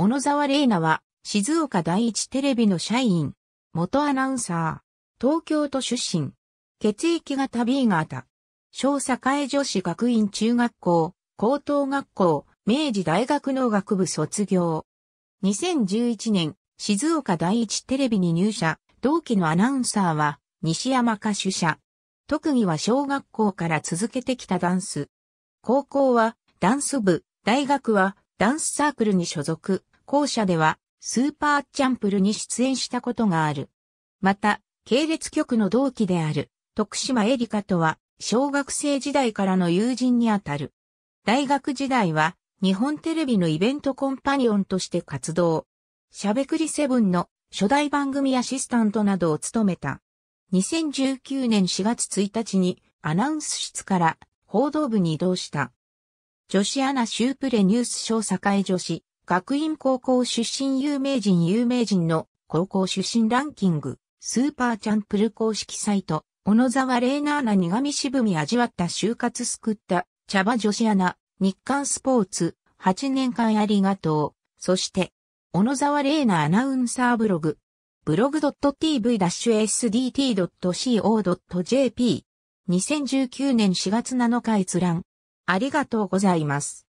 小野沢玲奈は、静岡第一テレビの社員、元アナウンサー、東京都出身、血液型 B 型、小栄女子学院中学校、高等学校、明治大学農学部卒業。2011年、静岡第一テレビに入社、同期のアナウンサーは、西山歌手社。特技は小学校から続けてきたダンス。高校は、ダンス部、大学は、ダンスサークルに所属、校舎ではスーパーチャンプルに出演したことがある。また、系列局の同期である徳島エリカとは小学生時代からの友人にあたる。大学時代は日本テレビのイベントコンパニオンとして活動。しゃべくりセブンの初代番組アシスタントなどを務めた。2019年4月1日にアナウンス室から報道部に移動した。女子アナシュープレニュース賞栄女子、学院高校出身有名人有名人の高校出身ランキング、スーパーチャンプル公式サイト、小野沢玲奈アナ苦味渋み味わった就活救った、茶葉女子アナ、日刊スポーツ、8年間ありがとう。そして、小野沢玲奈アナウンサーブログ、ブログ .tv-sdt.co.jp、2019年4月7日閲覧。ありがとうございます。